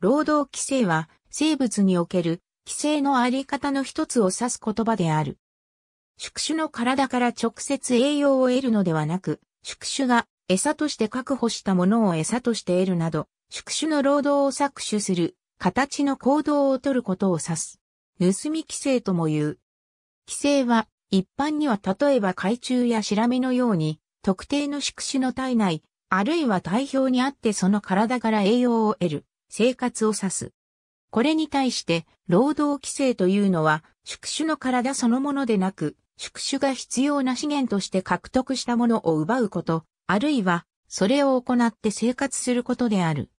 労働規制は生物における規制のあり方の一つを指す言葉である。宿主の体から直接栄養を得るのではなく、宿主が餌として確保したものを餌として得るなど、宿主の労働を搾取する形の行動をとることを指す。盗み規制とも言う。規制は一般には例えば海中やシラメのように特定の宿主の体内、あるいは体表にあってその体から栄養を得る生活を指す。これに対して、労働規制というのは、宿主の体そのものでなく、宿主が必要な資源として獲得したものを奪うこと、あるいは、それを行って生活することである。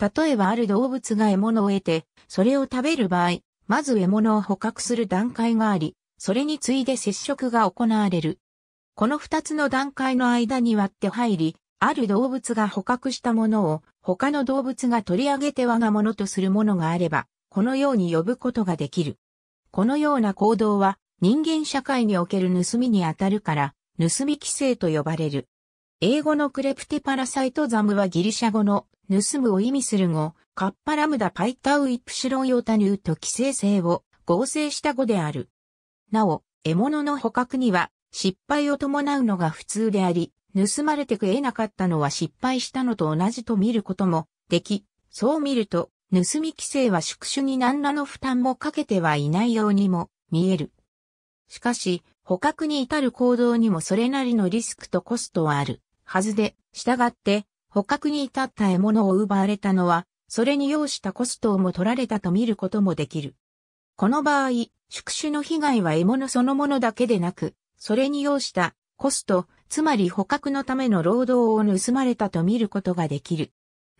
例えばある動物が獲物を得て、それを食べる場合、まず獲物を捕獲する段階があり、それに次いで接触が行われる。この二つの段階の間に割って入り、ある動物が捕獲したものを他の動物が取り上げて我が物とするものがあれば、このように呼ぶことができる。このような行動は人間社会における盗みにあたるから、盗み規制と呼ばれる。英語のクレプテパラサイトザムはギリシャ語の盗むを意味する語、カッパラムダパイタウイプシロンヨタニューと規制性を合成した語である。なお、獲物の捕獲には失敗を伴うのが普通であり、盗まれて食えなかったのは失敗したのと同じと見ることもでき、そう見ると、盗み規制は宿主に何らの負担もかけてはいないようにも見える。しかし、捕獲に至る行動にもそれなりのリスクとコストはあるはずで、従って、捕獲に至った獲物を奪われたのは、それに要したコストをも取られたと見ることもできる。この場合、宿主の被害は獲物そのものだけでなく、それに要したコスト、つまり捕獲のための労働を盗まれたと見ることができる。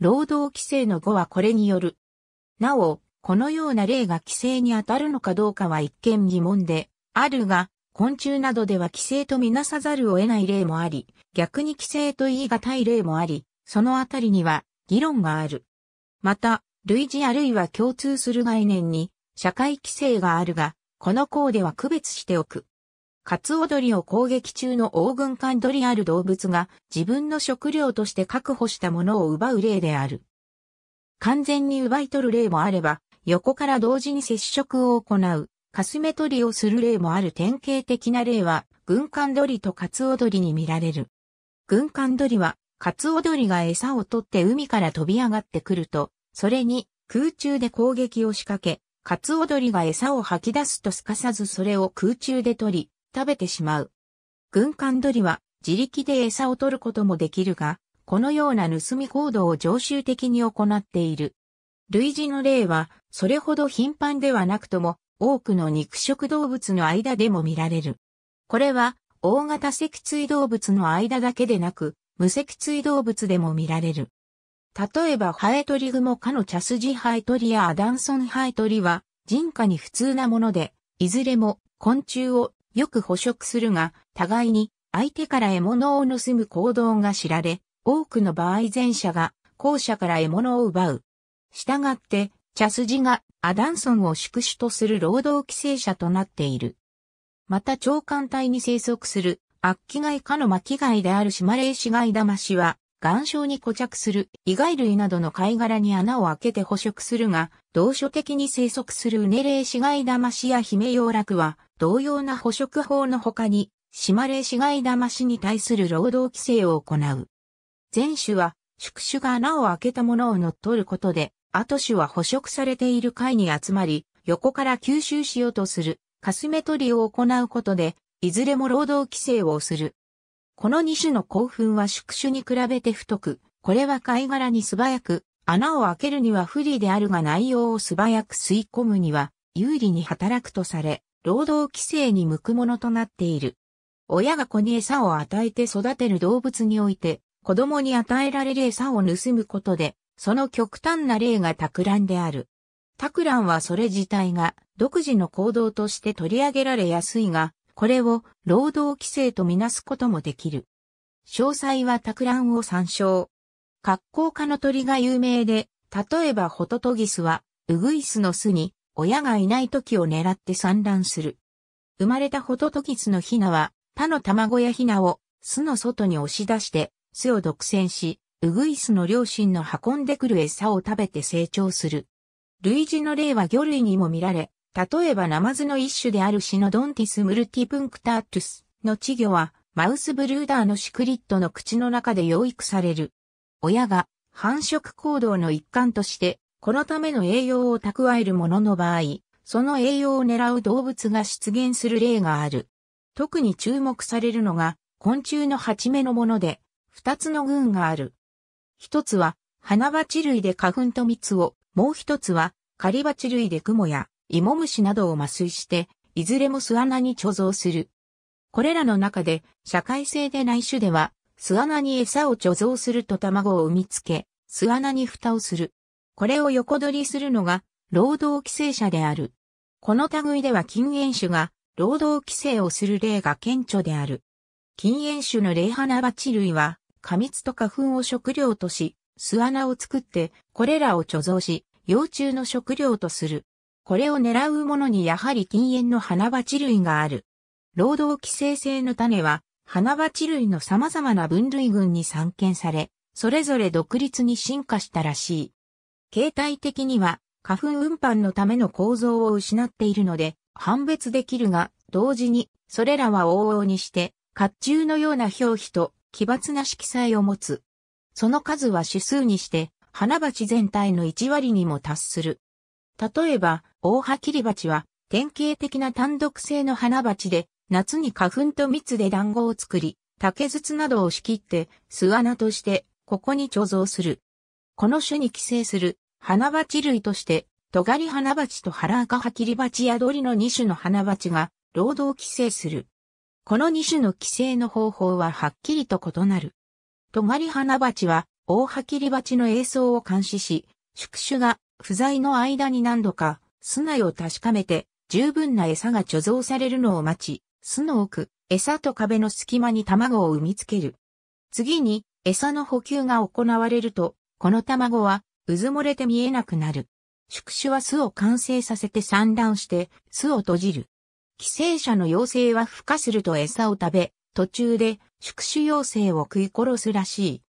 労働規制の語はこれによる。なお、このような例が規制に当たるのかどうかは一見疑問で、あるが、昆虫などでは規制とみなさざるを得ない例もあり、逆に規制と言い難い例もあり、そのあたりには議論がある。また、類似あるいは共通する概念に社会規制があるが、この項では区別しておく。カツオドリを攻撃中の大軍艦鳥ある動物が自分の食料として確保したものを奪う例である。完全に奪い取る例もあれば、横から同時に接触を行う、かすめ取りをする例もある典型的な例は、軍艦鳥とカツオドリに見られる。軍艦鳥は、カツオドリが餌を取って海から飛び上がってくると、それに空中で攻撃を仕掛け、カツオドリが餌を吐き出すとすかさずそれを空中で取り、食べてしまう。軍艦鳥は自力で餌を取ることもできるが、このような盗み行動を常習的に行っている。類似の例は、それほど頻繁ではなくとも、多くの肉食動物の間でも見られる。これは、大型脊椎動物の間だけでなく、無脊椎動物でも見られる。例えば、ハエトリグモかのチャスジハエトリやアダンソンハエトリは、人家に普通なもので、いずれも昆虫をよく捕食するが、互いに相手から獲物を盗む行動が知られ、多くの場合前者が後者から獲物を奪う。したがって、茶筋がアダンソンを宿主とする労働規制者となっている。また長官隊に生息する、悪気貝かの巻貝であるシマレイシガイダマシは、岩礁に固着する意外類などの貝殻に穴を開けて捕食するが、同所的に生息するウネレイシガイダマシやヒメヨウラクは、同様な捕食法の他に、シマレイシガイダマシに対する労働規制を行う。前種は、宿主が穴を開けたものを乗っ取ることで、後種は捕食されている貝に集まり、横から吸収しようとする、カスメ取りを行うことで、いずれも労働規制をする。この2種の興奮は宿主に比べて太く、これは貝殻に素早く、穴を開けるには不利であるが内容を素早く吸い込むには有利に働くとされ、労働規制に向くものとなっている。親が子に餌を与えて育てる動物において、子供に与えられる餌を盗むことで、その極端な例が托卵である。托卵はそれ自体が独自の行動として取り上げられやすいが、これを労働規制とみなすこともできる。詳細は托卵を参照。格好家の鳥が有名で、例えばホトトギスは、ウグイスの巣に親がいない時を狙って産卵する。生まれたホトトギスのヒナは、他の卵やヒナを巣の外に押し出して、巣を独占し、ウグイスの両親の運んでくる餌を食べて成長する。類似の例は魚類にも見られ、例えばナマズの一種であるシノドンティスムルティプンクタートゥスの稚魚は、マウスブルーダーのシクリットの口の中で養育される。親が繁殖行動の一環として、このための栄養を蓄えるものの場合、その栄養を狙う動物が出現する例がある。特に注目されるのが、昆虫の鉢目のもので、二つの群がある。一つは、花鉢類で花粉と蜜を、もう一つは、狩鉢類で雲や芋虫などを麻酔して、いずれも巣穴に貯蔵する。これらの中で、社会性でない種では、巣穴に餌を貯蔵すると卵を産みつけ、巣穴に蓋をする。これを横取りするのが、労働規制者である。この類では禁煙種が、労働規制をする例が顕著である。禁煙種の霊花鉢類は、過密と花粉を食料とし、巣穴を作って、これらを貯蔵し、幼虫の食料とする。これを狙うものにやはり禁煙の花鉢類がある。労働規制性の種は、花鉢類の様々な分類群に散見され、それぞれ独立に進化したらしい。形態的には、花粉運搬のための構造を失っているので、判別できるが、同時に、それらは往々にして、甲冑のような表皮と奇抜な色彩を持つ。その数は種数にして、花鉢全体の1割にも達する。例えば、大葉切り鉢は典型的な単独性の花鉢で、夏に花粉と蜜で団子を作り、竹筒などを仕切って巣穴としてここに貯蔵する。この種に寄生する花鉢類として、尖り花鉢と腹赤葉切り鉢や鳥の2種の花鉢が労働寄生する。この2種の寄生の方法ははっきりと異なる。尖り花鉢は大葉切り鉢の栄像を監視し、宿主が不在の間に何度か巣内を確かめて十分な餌が貯蔵されるのを待ち、巣の奥、餌と壁の隙間に卵を産みつける。次に餌の補給が行われると、この卵は渦漏れて見えなくなる。宿主は巣を完成させて産卵して巣を閉じる。寄生者の妖精は孵化すると餌を食べ、途中で宿主妖精を食い殺すらしい。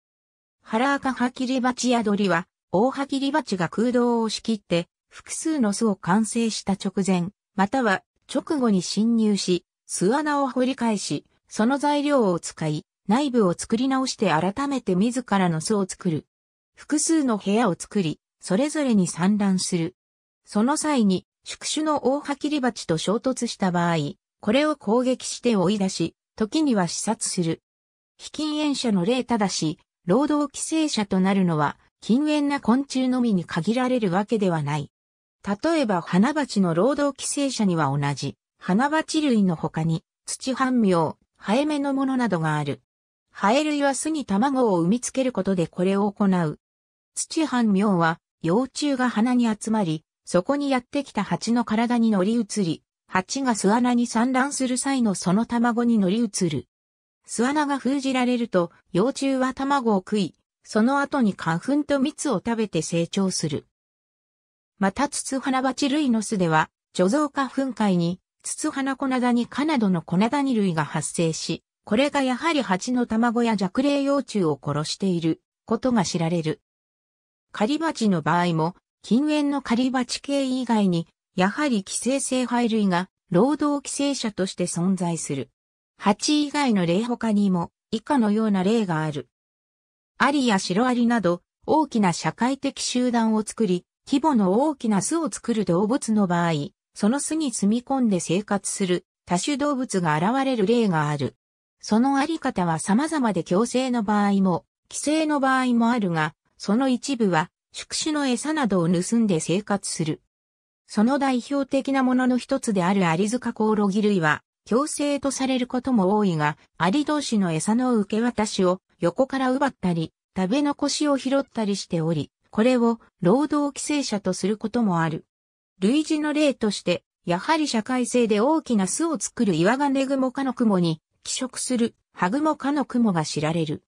ハラアカハキリバチヤドリは大はきり鉢が空洞を仕切って、複数の巣を完成した直前、または直後に侵入し、巣穴を掘り返し、その材料を使い、内部を作り直して改めて自らの巣を作る。複数の部屋を作り、それぞれに産卵する。その際に、宿主の大はきり鉢と衝突した場合、これを攻撃して追い出し、時には視察する。非禁煙者の例ただし、労働規制者となるのは、禁煙な昆虫のみに限られるわけではない。例えば花鉢の労働規制者には同じ、花鉢類の他に、土半苗、ハエメのものなどがある。ハエ類は巣に卵を産みつけることでこれを行う。土半苗は、幼虫が花に集まり、そこにやってきた蜂の体に乗り移り、蜂が巣穴に産卵する際のその卵に乗り移る。巣穴が封じられると、幼虫は卵を食い、その後に花粉と蜜を食べて成長する。またツツ花鉢類の巣では、貯蔵花粉界に、ツツ花粉ニ科などのコナダニ類が発生し、これがやはり蜂の卵や弱霊幼虫を殺していることが知られる。狩り鉢の場合も、近縁の狩り鉢系以外に、やはり寄生性肺類が労働寄生者として存在する。蜂以外の例他にも以下のような例がある。アリやシロアリなど、大きな社会的集団を作り、規模の大きな巣を作る動物の場合、その巣に住み込んで生活する多種動物が現れる例がある。そのあり方は様々で共生の場合も、寄生の場合もあるが、その一部は宿主の餌などを盗んで生活する。その代表的なものの一つであるアリ塚コオロギ類は、共生とされることも多いが、アリ同士の餌の受け渡しを横から奪ったり、食べ残しを拾ったりしており、これを労働規制者とすることもある。類似の例として、やはり社会性で大きな巣を作る岩金雲科の雲に寄食するハグモ科の雲が知られる。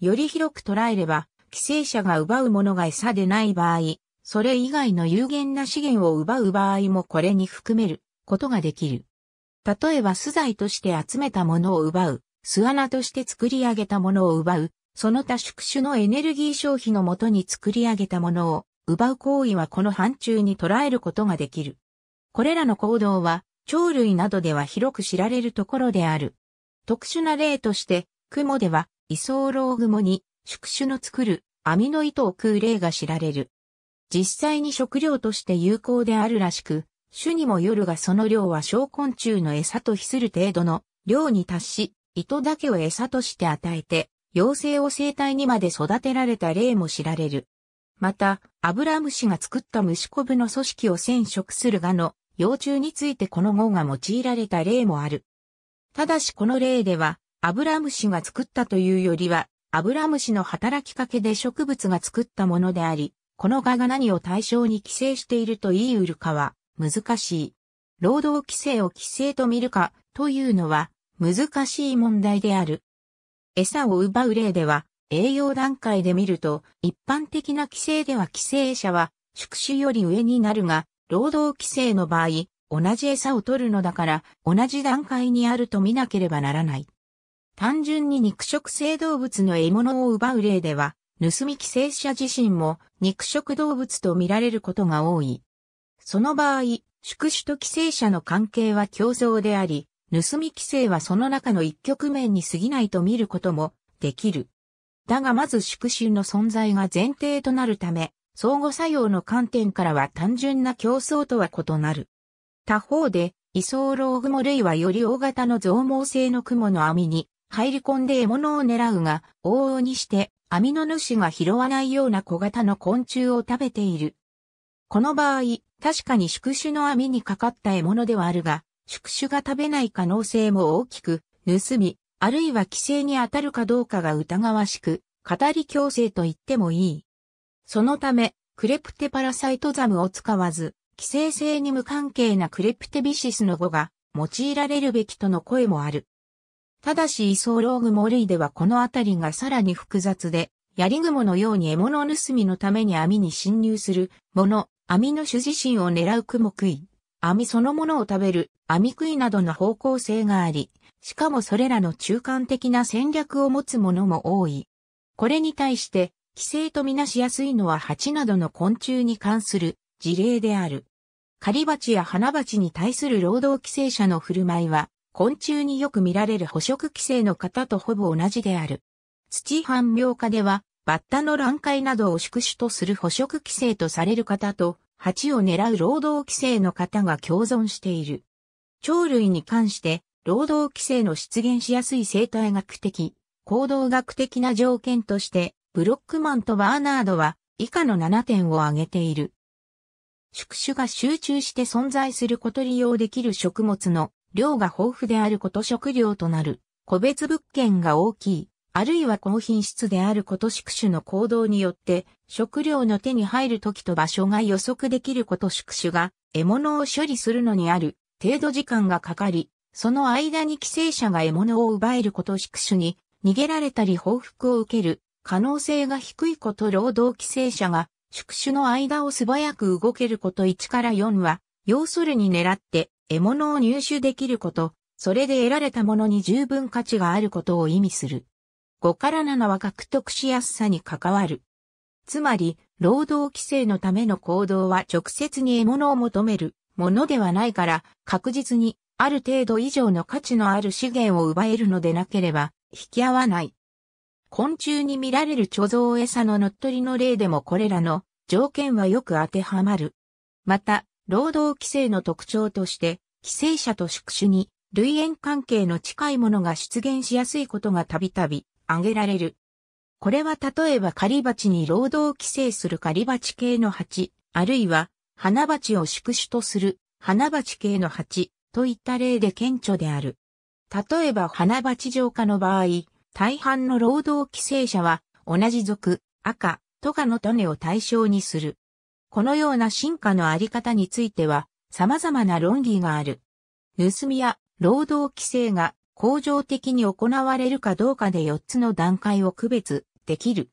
より広く捉えれば、寄生者が奪うものが餌でない場合、それ以外の有限な資源を奪う場合もこれに含めることができる。例えば素材として集めたものを奪う巣穴として作り上げたものを奪う、その他宿主のエネルギー消費のもとに作り上げたものを奪う行為はこの範疇に捉えることができる。これらの行動は、鳥類などでは広く知られるところである。特殊な例として、クモでは、イソウロウグモに、宿主の作る網の糸を食う例が知られる。実際に食料として有効であるらしく、種にもよるがその量は小昆虫の餌と比する程度の量に達し、糸だけを餌として与えて、妖精を生態にまで育てられた例も知られる。また、アブラムシが作った虫コブの組織を染色するガの幼虫についてこの語が用いられた例もある。ただしこの例では、アブラムシが作ったというよりは、アブラムシの働きかけで植物が作ったものであり、この蛾が何を対象に寄生していると言い得るかは難しい。労働規制を規制と見るかというのは、難しい問題である。餌を奪う例では、栄養段階で見ると、一般的な規制では規制者は、宿主より上になるが、労働規制の場合、同じ餌を取るのだから、同じ段階にあると見なければならない。単純に肉食性動物の獲物を奪う例では、盗み規制者自身も肉食動物と見られることが多い。その場合、宿主と寄生者の関係は競争であり、盗み規制はその中の一局面に過ぎないと見ることもできる。だがまず宿主の存在が前提となるため、相互作用の観点からは単純な競争とは異なる。他方で、位相グ。雲類はより大型の増毛性の雲の網に入り込んで獲物を狙うが、往々にして網の主が拾わないような小型の昆虫を食べている。この場合、確かに宿主の網にかかった獲物ではあるが、宿主が食べない可能性も大きく、盗み、あるいは規制に当たるかどうかが疑わしく、語り強制と言ってもいい。そのため、クレプテパラサイトザムを使わず、規制性に無関係なクレプテビシスの語が用いられるべきとの声もある。ただし、イソーローグモ類ではこのあたりがさらに複雑で、ヤリグモのように獲物盗みのために網に侵入する、もの、網の主自身を狙うクモクイ。網そのものを食べる、網食いなどの方向性があり、しかもそれらの中間的な戦略を持つものも多い。これに対して、寄生とみなしやすいのは蜂などの昆虫に関する事例である。狩り蜂や花蜂に対する労働寄生者の振る舞いは、昆虫によく見られる捕食規制の方とほぼ同じである。土犯病化では、バッタの卵塊などを宿主とする捕食規制とされる方と、8を狙う労働規制の方が共存している。鳥類に関して、労働規制の出現しやすい生態学的、行動学的な条件として、ブロックマンとバーナードは以下の7点を挙げている。宿主が集中して存在すること利用できる食物の量が豊富であること食料となる。個別物件が大きい。あるいは高品質であること宿主の行動によって、食料の手に入る時と場所が予測できること宿主が、獲物を処理するのにある、程度時間がかかり、その間に寄生者が獲物を奪えること宿主に、逃げられたり報復を受ける、可能性が低いこと労働寄生者が、宿主の間を素早く動けること1から4は、要するに狙って獲物を入手できること、それで得られたものに十分価値があることを意味する。5から7は獲得しやすさに関わる。つまり、労働規制のための行動は直接に獲物を求めるものではないから、確実にある程度以上の価値のある資源を奪えるのでなければ、引き合わない。昆虫に見られる貯蔵餌の乗っ取りの例でもこれらの条件はよく当てはまる。また、労働規制の特徴として、規制者と宿主に類縁関係の近いものが出現しやすいことがたびたび挙げられる。これは例えば狩り鉢に労働規制する狩り鉢系の鉢、あるいは花鉢を宿主とする花鉢系の鉢といった例で顕著である。例えば花鉢浄化の場合、大半の労働規制者は同じ属、赤、とかの種を対象にする。このような進化のあり方については様々な論議がある。盗みや労働規制が恒常的に行われるかどうかで4つの段階を区別できる。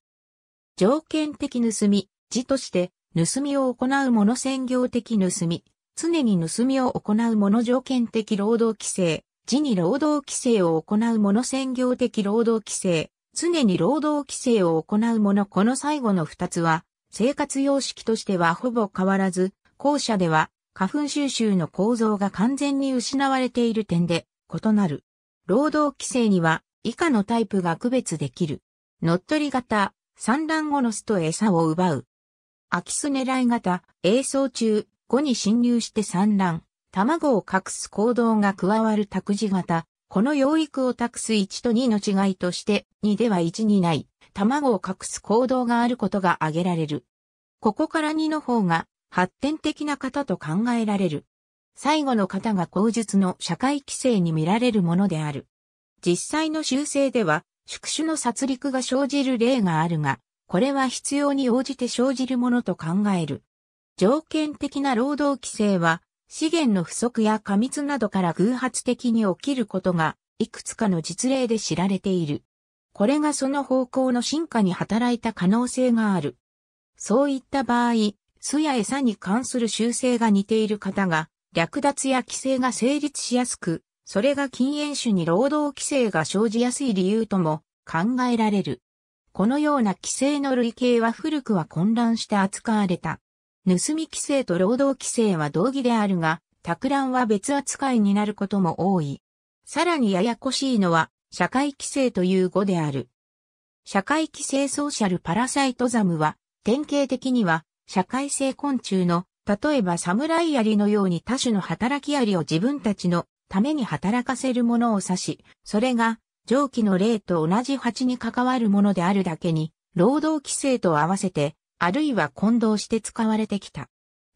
条件的盗み、字として盗みを行う者専業的盗み、常に盗みを行う者条件的労働規制、字に労働規制を行う者専業的労働規制、常に労働規制を行う者この最後の2つは、生活様式としてはほぼ変わらず、後者では花粉収集の構造が完全に失われている点で異なる。労働規制には以下のタイプが区別できる。乗っ取り型、産卵後の巣と餌を奪う。空き巣狙い型、営巣中、後に侵入して産卵、卵を隠す行動が加わる託児型、この養育を託す1と2の違いとして、2では1にない、卵を隠す行動があることが挙げられる。ここから2の方が発展的な型と考えられる。最後の方が口述の社会規制に見られるものである。実際の修正では、宿主の殺戮が生じる例があるが、これは必要に応じて生じるものと考える。条件的な労働規制は、資源の不足や過密などから偶発的に起きることが、いくつかの実例で知られている。これがその方向の進化に働いた可能性がある。そういった場合、巣や餌に関する修正が似ている方が略奪や規制が成立しやすく、それが禁煙種に労働規制が生じやすい理由とも考えられる。このような規制の類型は古くは混乱して扱われた。盗み規制と労働規制は同義であるが、托乱は別扱いになることも多い。さらにややこしいのは、社会規制という語である。社会規制ソーシャルパラサイトザムは、典型的には、社会性昆虫の例えば侍槍のように多種の働き槍を自分たちのために働かせるものを指し、それが上記の例と同じ蜂に関わるものであるだけに、労働規制と合わせて、あるいは混同して使われてきた。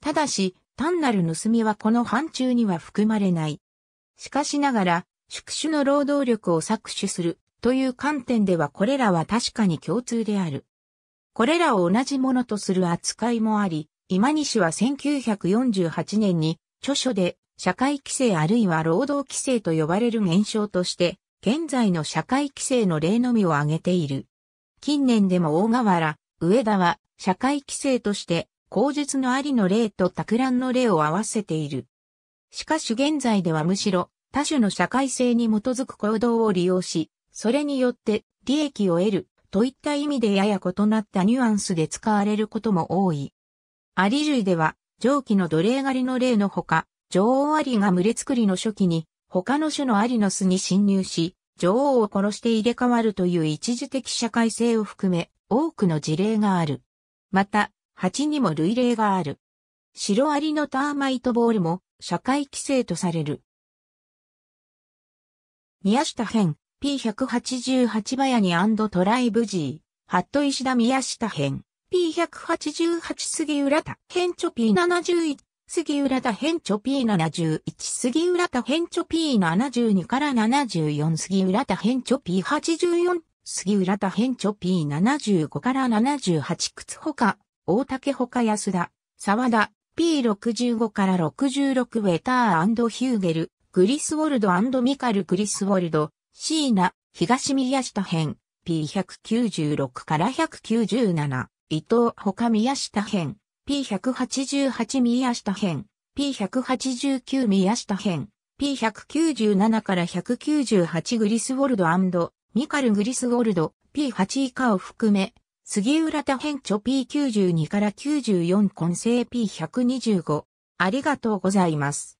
ただし、単なる盗みはこの範疇には含まれない。しかしながら、宿主の労働力を搾取するという観点ではこれらは確かに共通である。これらを同じものとする扱いもあり、今西は1948年に著書で社会規制あるいは労働規制と呼ばれる現象として、現在の社会規制の例のみを挙げている。近年でも大河原、上田は社会規制として、口述のありの例と托卵の例を合わせている。しかし現在ではむしろ、他種の社会性に基づく行動を利用し、それによって利益を得るといった意味でやや異なったニュアンスで使われることも多い。アリ類では、上記の奴隷狩りの例のほか、女王アリが群れ作りの初期に、他の種のアリの巣に侵入し、女王を殺して入れ替わるという一時的社会性を含め、多くの事例がある。また、蜂にも類例がある。シロアリのターマイトボールも社会規制とされる。宮下編 P188 バヤニトライブ G、ハット石田宮下編。P188 杉浦田編著 P71 杉浦田編著 P71 杉浦田編著 P72 から74杉浦田編著 P84 杉浦田編著 P75 から78靴ほか、大竹ほか安田、沢田、P65 から66ウェターヒューゲル、グリスウォルドミカル・グリスウォルド、シーナ、東宮下編、P196 から197。伊藤他宮下編、P188 宮下編、P189 宮下編、P197 から198グリスウォルドミカル・グリスウォルド、P8 以下を含め、杉浦田編著 P92 から94混成 P125。ありがとうございます。